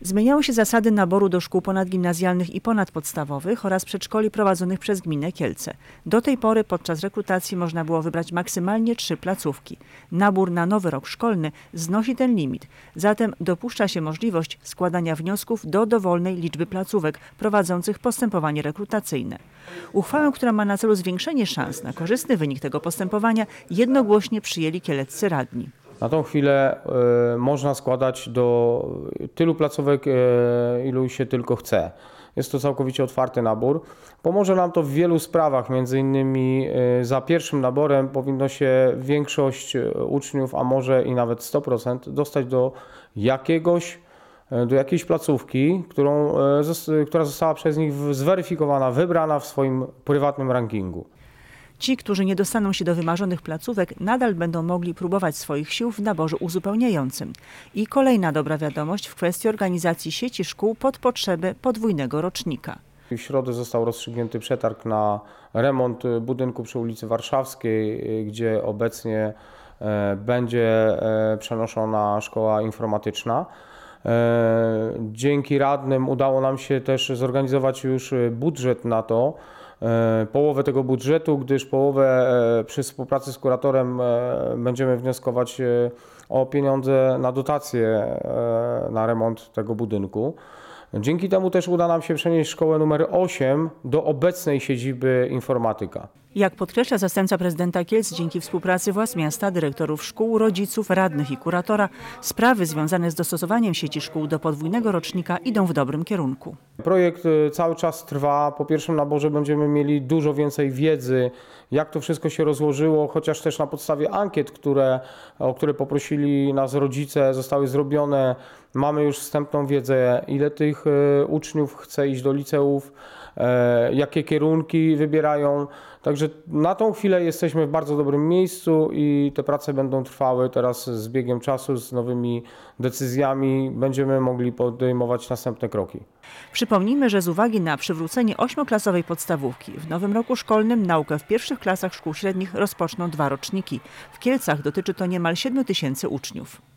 Zmieniały się zasady naboru do szkół ponadgimnazjalnych i ponadpodstawowych oraz przedszkoli prowadzonych przez gminę Kielce. Do tej pory podczas rekrutacji można było wybrać maksymalnie trzy placówki. Nabór na nowy rok szkolny znosi ten limit, zatem dopuszcza się możliwość składania wniosków do dowolnej liczby placówek prowadzących postępowanie rekrutacyjne. Uchwałę, która ma na celu zwiększenie szans na korzystny wynik tego postępowania, jednogłośnie przyjęli kieleccy radni. Na tą chwilę y, można składać do tylu placówek, y, ilu się tylko chce. Jest to całkowicie otwarty nabór. Pomoże nam to w wielu sprawach, między innymi y, za pierwszym naborem powinno się większość uczniów, a może i nawet 100% dostać do jakiegoś do jakiejś placówki, którą, która została przez nich zweryfikowana, wybrana w swoim prywatnym rankingu. Ci, którzy nie dostaną się do wymarzonych placówek, nadal będą mogli próbować swoich sił w naborze uzupełniającym. I kolejna dobra wiadomość w kwestii organizacji sieci szkół pod potrzeby podwójnego rocznika. W środę został rozstrzygnięty przetarg na remont budynku przy ulicy Warszawskiej, gdzie obecnie e, będzie e, przenoszona szkoła informatyczna. E, dzięki radnym udało nam się też zorganizować już budżet na to. E, połowę tego budżetu, gdyż połowę e, przy współpracy z kuratorem e, będziemy wnioskować o pieniądze na dotacje na remont tego budynku. Dzięki temu też uda nam się przenieść szkołę numer 8 do obecnej siedziby informatyka. Jak podkreśla zastępca prezydenta Kielc, dzięki współpracy władz miasta, dyrektorów szkół, rodziców, radnych i kuratora, sprawy związane z dostosowaniem sieci szkół do podwójnego rocznika idą w dobrym kierunku. Projekt y, cały czas trwa. Po pierwszym naborze będziemy mieli dużo więcej wiedzy, jak to wszystko się rozłożyło, chociaż też na podstawie ankiet, które, o które poprosili nas rodzice, zostały zrobione. Mamy już wstępną wiedzę, ile tych y, uczniów chce iść do liceów E, jakie kierunki wybierają. Także na tą chwilę jesteśmy w bardzo dobrym miejscu i te prace będą trwały teraz z biegiem czasu, z nowymi decyzjami. Będziemy mogli podejmować następne kroki. Przypomnijmy, że z uwagi na przywrócenie ośmioklasowej podstawówki w nowym roku szkolnym naukę w pierwszych klasach szkół średnich rozpoczną dwa roczniki. W Kielcach dotyczy to niemal 7 tysięcy uczniów.